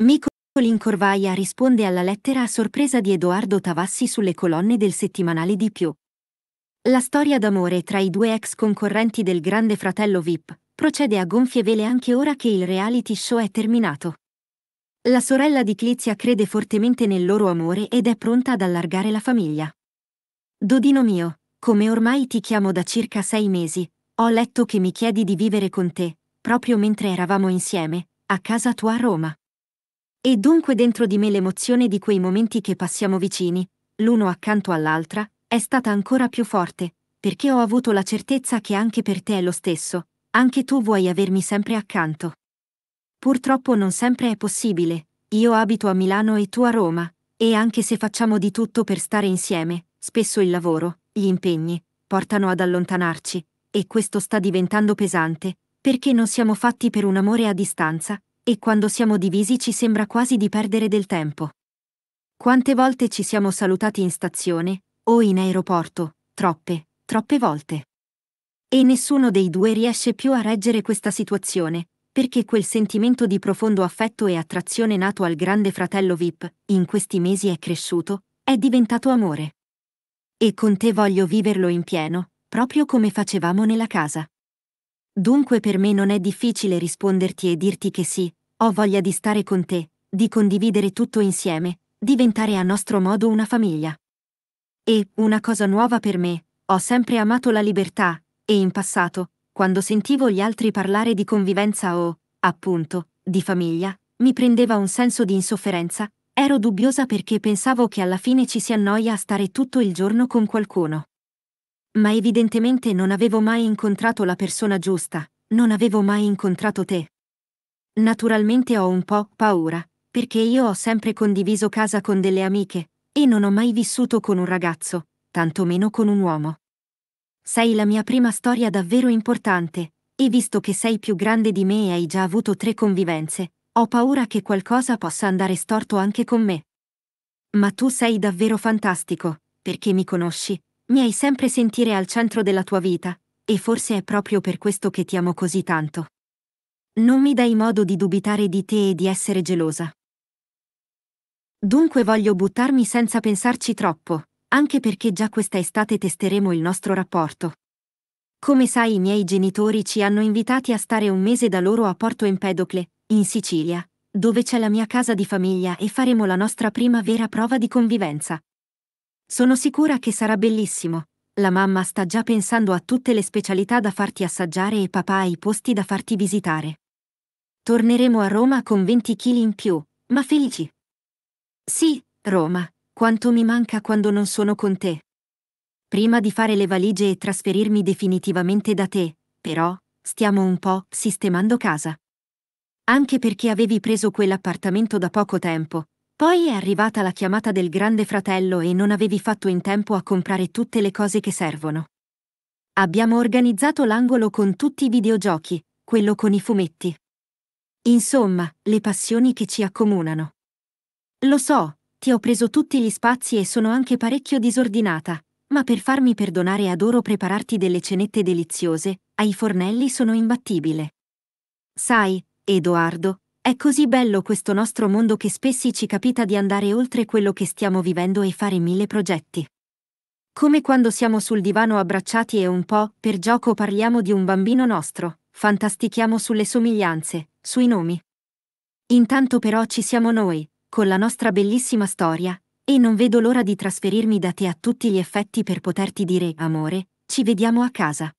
Nicolin Corvaia risponde alla lettera a sorpresa di Edoardo Tavassi sulle colonne del settimanale di più. La storia d'amore tra i due ex concorrenti del Grande Fratello VIP procede a gonfie vele anche ora che il reality show è terminato. La sorella di Clizia crede fortemente nel loro amore ed è pronta ad allargare la famiglia. Dodino mio. Come ormai ti chiamo da circa sei mesi, ho letto che mi chiedi di vivere con te, proprio mentre eravamo insieme, a casa tua a Roma. E dunque dentro di me l'emozione di quei momenti che passiamo vicini, l'uno accanto all'altra, è stata ancora più forte, perché ho avuto la certezza che anche per te è lo stesso, anche tu vuoi avermi sempre accanto. Purtroppo non sempre è possibile, io abito a Milano e tu a Roma, e anche se facciamo di tutto per stare insieme, spesso il lavoro, gli impegni portano ad allontanarci, e questo sta diventando pesante, perché non siamo fatti per un amore a distanza, e quando siamo divisi ci sembra quasi di perdere del tempo. Quante volte ci siamo salutati in stazione, o in aeroporto, troppe, troppe volte. E nessuno dei due riesce più a reggere questa situazione, perché quel sentimento di profondo affetto e attrazione nato al grande fratello VIP, in questi mesi è cresciuto, è diventato amore. E con te voglio viverlo in pieno, proprio come facevamo nella casa. Dunque per me non è difficile risponderti e dirti che sì, ho voglia di stare con te, di condividere tutto insieme, diventare a nostro modo una famiglia. E, una cosa nuova per me, ho sempre amato la libertà, e in passato, quando sentivo gli altri parlare di convivenza o, appunto, di famiglia, mi prendeva un senso di insofferenza, Ero dubbiosa perché pensavo che alla fine ci si annoia a stare tutto il giorno con qualcuno. Ma evidentemente non avevo mai incontrato la persona giusta, non avevo mai incontrato te. Naturalmente ho un po' paura, perché io ho sempre condiviso casa con delle amiche, e non ho mai vissuto con un ragazzo, tantomeno con un uomo. Sei la mia prima storia davvero importante, e visto che sei più grande di me e hai già avuto tre convivenze, ho paura che qualcosa possa andare storto anche con me. Ma tu sei davvero fantastico, perché mi conosci, mi hai sempre sentire al centro della tua vita, e forse è proprio per questo che ti amo così tanto. Non mi dai modo di dubitare di te e di essere gelosa. Dunque voglio buttarmi senza pensarci troppo, anche perché già questa estate testeremo il nostro rapporto. Come sai i miei genitori ci hanno invitati a stare un mese da loro a Porto Empedocle, in Sicilia, dove c'è la mia casa di famiglia e faremo la nostra prima vera prova di convivenza. Sono sicura che sarà bellissimo. La mamma sta già pensando a tutte le specialità da farti assaggiare e papà ai posti da farti visitare. Torneremo a Roma con 20 kg in più, ma felici. Sì, Roma, quanto mi manca quando non sono con te. Prima di fare le valigie e trasferirmi definitivamente da te, però, stiamo un po' sistemando casa anche perché avevi preso quell'appartamento da poco tempo. Poi è arrivata la chiamata del grande fratello e non avevi fatto in tempo a comprare tutte le cose che servono. Abbiamo organizzato l'angolo con tutti i videogiochi, quello con i fumetti. Insomma, le passioni che ci accomunano. Lo so, ti ho preso tutti gli spazi e sono anche parecchio disordinata, ma per farmi perdonare adoro prepararti delle cenette deliziose, ai fornelli sono imbattibile. Sai, Edoardo, è così bello questo nostro mondo che spessi ci capita di andare oltre quello che stiamo vivendo e fare mille progetti. Come quando siamo sul divano abbracciati e un po', per gioco parliamo di un bambino nostro, fantastichiamo sulle somiglianze, sui nomi. Intanto però ci siamo noi, con la nostra bellissima storia, e non vedo l'ora di trasferirmi da te a tutti gli effetti per poterti dire, amore, ci vediamo a casa.